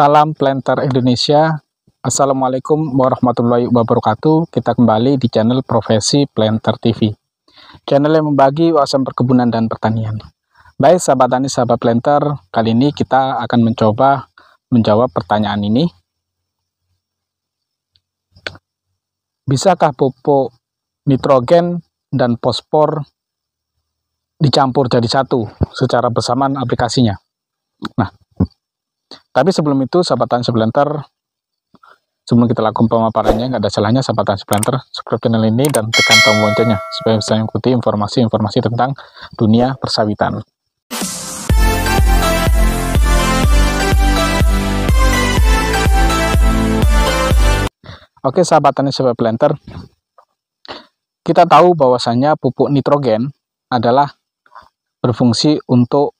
Salam Planter Indonesia. Assalamualaikum warahmatullahi wabarakatuh. Kita kembali di channel Profesi Planter TV. Channel yang membagi wawasan perkebunan dan pertanian. Baik sahabat tani, sahabat planter, kali ini kita akan mencoba menjawab pertanyaan ini. Bisakah pupuk nitrogen dan fosfor dicampur jadi satu secara bersamaan aplikasinya? Nah, tapi sebelum itu sahabat tani sebelantar sebelum kita lakukan pemaparannya nggak ada salahnya sahabat tani sebelantar subscribe channel ini dan tekan tombol loncengnya supaya bisa mengikuti informasi-informasi tentang dunia persawitan. Oke sahabat tani sebab planter, kita tahu bahwasannya pupuk nitrogen adalah berfungsi untuk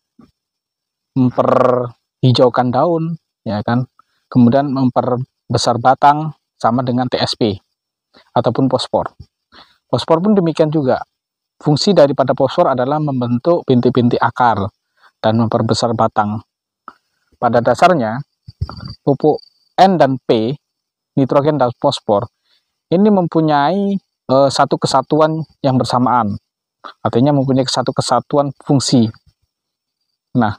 memper hijaukan daun, ya kan? Kemudian memperbesar batang sama dengan TSP ataupun fosfor. Fosfor pun demikian juga. Fungsi daripada fosfor adalah membentuk bintik-bintik akar dan memperbesar batang. Pada dasarnya, pupuk N dan P, nitrogen dan fosfor, ini mempunyai e, satu kesatuan yang bersamaan. Artinya mempunyai satu kesatuan fungsi. Nah,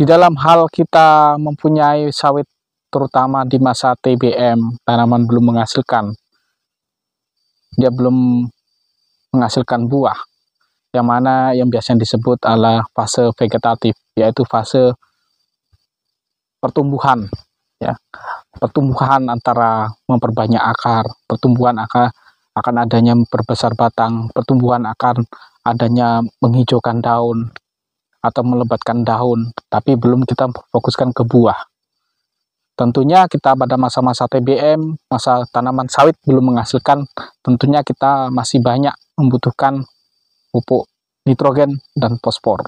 di dalam hal kita mempunyai sawit terutama di masa TBM tanaman belum menghasilkan dia belum menghasilkan buah yang mana yang biasanya disebut adalah fase vegetatif yaitu fase pertumbuhan ya pertumbuhan antara memperbanyak akar pertumbuhan akar akan adanya memperbesar batang pertumbuhan akan adanya menghijaukan daun atau melebatkan daun, tapi belum kita fokuskan ke buah. Tentunya kita pada masa-masa TBM, masa tanaman sawit belum menghasilkan, tentunya kita masih banyak membutuhkan pupuk nitrogen dan fosfor.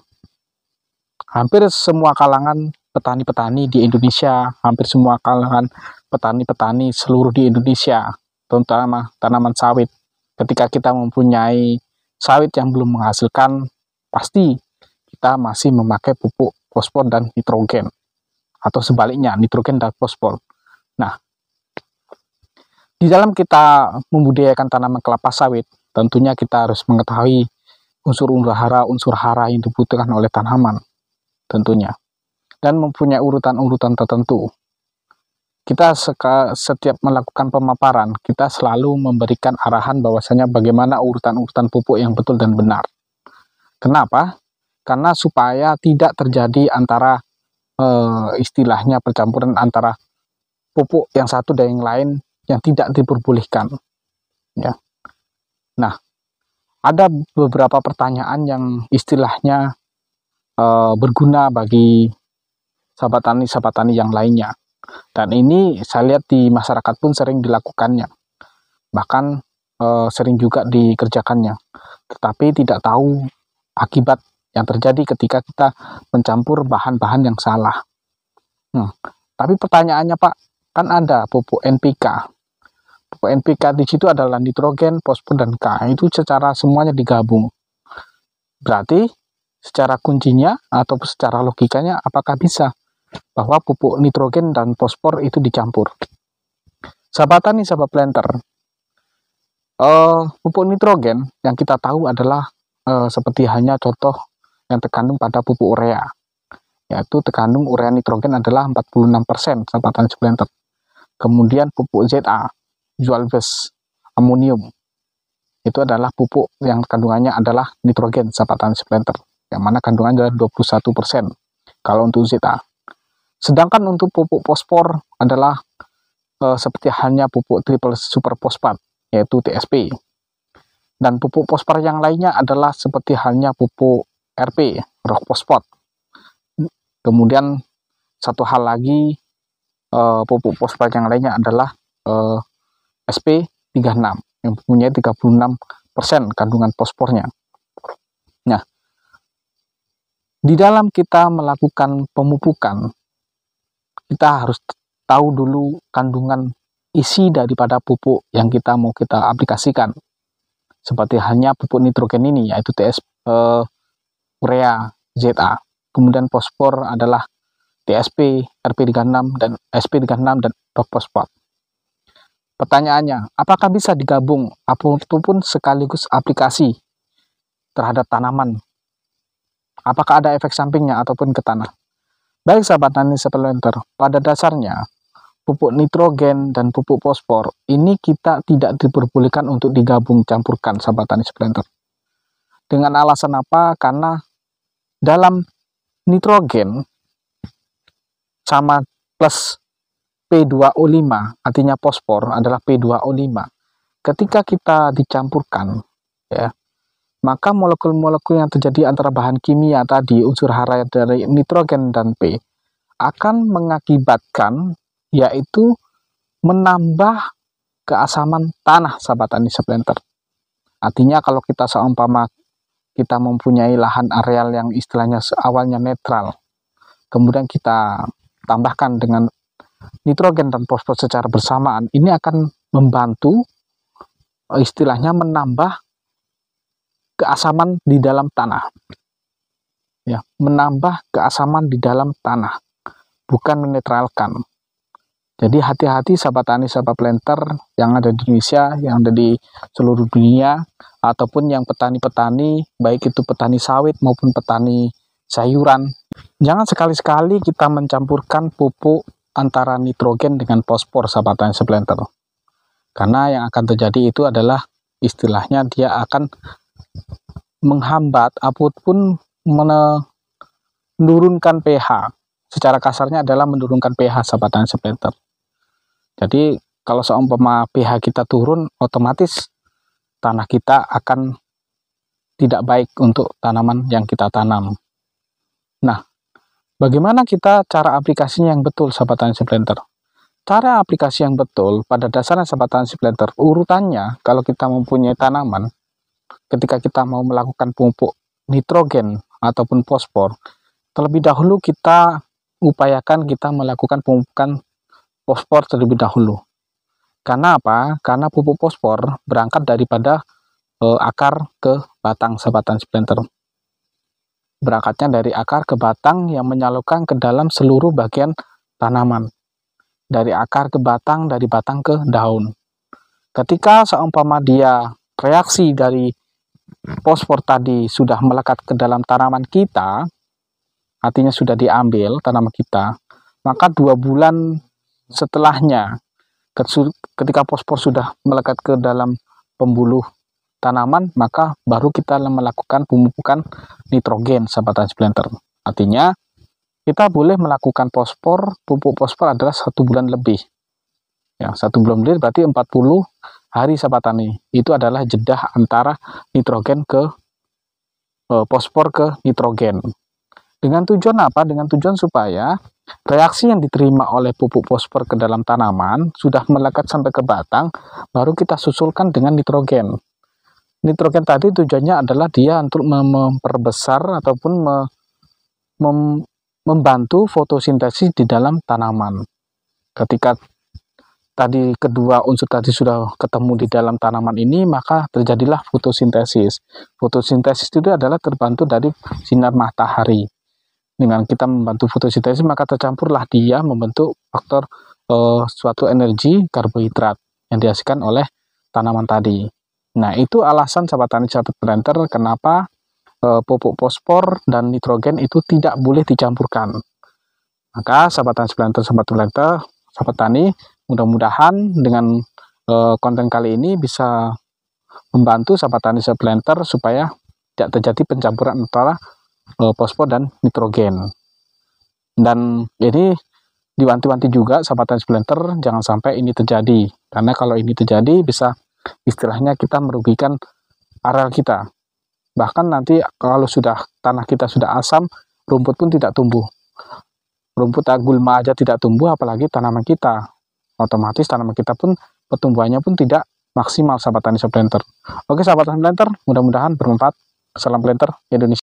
Hampir semua kalangan petani-petani di Indonesia, hampir semua kalangan petani-petani seluruh di Indonesia, terutama tanaman sawit. Ketika kita mempunyai sawit yang belum menghasilkan, pasti kita masih memakai pupuk fosfor dan nitrogen atau sebaliknya nitrogen dan fosfor. Nah, di dalam kita membudidayakan tanaman kelapa sawit, tentunya kita harus mengetahui unsur-unsur hara, unsur hara yang dibutuhkan oleh tanaman, tentunya. Dan mempunyai urutan-urutan tertentu. Kita setiap melakukan pemaparan, kita selalu memberikan arahan bahwasanya bagaimana urutan-urutan pupuk yang betul dan benar. Kenapa? karena supaya tidak terjadi antara e, istilahnya percampuran antara pupuk yang satu dan yang lain yang tidak diperbolehkan ya nah ada beberapa pertanyaan yang istilahnya e, berguna bagi sahabat tani-sahabat tani yang lainnya dan ini saya lihat di masyarakat pun sering dilakukannya bahkan e, sering juga dikerjakannya tetapi tidak tahu akibat yang terjadi ketika kita mencampur bahan-bahan yang salah. Hmm. Tapi pertanyaannya Pak, kan ada pupuk NPK. Pupuk NPK di situ adalah nitrogen, fosfor, dan K. Itu secara semuanya digabung. Berarti secara kuncinya atau secara logikanya apakah bisa bahwa pupuk nitrogen dan fosfor itu dicampur? Sahabat tani, sahabat planter, uh, pupuk nitrogen yang kita tahu adalah uh, seperti hanya contoh yang terkandung pada pupuk urea, yaitu terkandung urea nitrogen adalah 46% kesempatan splinter. Kemudian pupuk ZA, Zualves, amonium, itu adalah pupuk yang kandungannya adalah nitrogen sapatan splinter, yang mana kandungan adalah 21% kalau untuk ZA. Sedangkan untuk pupuk fosfor adalah e, seperti halnya pupuk triple super fosfat, yaitu TSP. Dan pupuk fosfor yang lainnya adalah seperti halnya pupuk RP rock Pospot. kemudian satu hal lagi uh, pupuk pospat yang lainnya adalah eh, uh, SP36 yang punya 36% kandungan pospornya. Nah, di dalam kita melakukan pemupukan, kita harus tahu dulu kandungan isi daripada pupuk yang kita mau kita aplikasikan. Seperti halnya pupuk nitrogen ini, yaitu TS, eh, urea ZA. Kemudian fosfor adalah TSP, RP36 dan SP36 dan fosfat. Pertanyaannya, apakah bisa digabung apapun sekaligus aplikasi terhadap tanaman? Apakah ada efek sampingnya ataupun ke tanah? Baik sahabat nani supplementer, pada dasarnya pupuk nitrogen dan pupuk fosfor ini kita tidak diperbolehkan untuk digabung campurkan sahabat tani supplementer. Dengan alasan apa? Karena dalam nitrogen sama plus P2O5 artinya fosfor adalah P2O5 ketika kita dicampurkan ya maka molekul-molekul yang terjadi antara bahan kimia tadi unsur hara dari nitrogen dan P akan mengakibatkan yaitu menambah keasaman tanah sahabat anisep lenter artinya kalau kita seumpama kita mempunyai lahan areal yang istilahnya awalnya netral kemudian kita tambahkan dengan nitrogen dan fosfor secara bersamaan ini akan membantu eh, istilahnya menambah keasaman di dalam tanah ya menambah keasaman di dalam tanah bukan menetralkan jadi hati-hati sahabat tani, sahabat planter yang ada di Indonesia, yang ada di seluruh dunia, ataupun yang petani-petani, baik itu petani sawit maupun petani sayuran. Jangan sekali-sekali kita mencampurkan pupuk antara nitrogen dengan fosfor, sahabat tani, sahabat planter. Karena yang akan terjadi itu adalah istilahnya dia akan menghambat ataupun menurunkan pH secara kasarnya adalah menurunkan pH sahabat transepeter. Jadi kalau seumpama pH kita turun, otomatis tanah kita akan tidak baik untuk tanaman yang kita tanam. Nah, bagaimana kita cara aplikasinya yang betul sahabat tani Cara aplikasi yang betul pada dasarnya sahabat tani urutannya kalau kita mempunyai tanaman, ketika kita mau melakukan pupuk nitrogen ataupun fosfor, terlebih dahulu kita upayakan kita melakukan pemupukan fosfor terlebih dahulu. Karena apa? Karena pupuk fosfor berangkat daripada e, akar ke batang sebatang splinter. Berangkatnya dari akar ke batang yang menyalurkan ke dalam seluruh bagian tanaman. Dari akar ke batang, dari batang ke daun. Ketika seumpama dia reaksi dari fosfor tadi sudah melekat ke dalam tanaman kita, artinya sudah diambil tanaman kita, maka dua bulan setelahnya ketika pospor sudah melekat ke dalam pembuluh tanaman, maka baru kita melakukan pemupukan nitrogen sahabat splinter. Artinya, kita boleh melakukan pospor, pupuk pospor adalah satu bulan lebih. Ya, satu bulan lebih berarti 40 hari sahabat tani. Itu adalah jedah antara nitrogen ke eh, pospor ke nitrogen. Dengan tujuan apa? Dengan tujuan supaya reaksi yang diterima oleh pupuk fosfor ke dalam tanaman sudah melekat sampai ke batang, baru kita susulkan dengan nitrogen. Nitrogen tadi tujuannya adalah dia untuk memperbesar ataupun mem membantu fotosintesis di dalam tanaman. Ketika tadi kedua unsur tadi sudah ketemu di dalam tanaman ini, maka terjadilah fotosintesis. Fotosintesis itu adalah terbantu dari sinar matahari. Dengan kita membantu fotosintesis maka tercampurlah dia membentuk faktor eh, suatu energi karbohidrat yang dihasilkan oleh tanaman tadi. Nah, itu alasan sahabat tani sahabat planter kenapa eh, pupuk fosfor dan nitrogen itu tidak boleh dicampurkan. Maka sahabat tani planter sahabat planter sahabat tani mudah-mudahan dengan eh, konten kali ini bisa membantu sahabat tani sahabat planter supaya tidak terjadi pencampuran antara eh, fosfor dan nitrogen. Dan ini diwanti-wanti juga sahabat splinter jangan sampai ini terjadi karena kalau ini terjadi bisa istilahnya kita merugikan areal kita. Bahkan nanti kalau sudah tanah kita sudah asam, rumput pun tidak tumbuh. Rumput gulma aja tidak tumbuh apalagi tanaman kita. Otomatis tanaman kita pun pertumbuhannya pun tidak maksimal sahabat tani planter. Oke sahabat tani planter, mudah-mudahan bermanfaat. Salam planter Indonesia.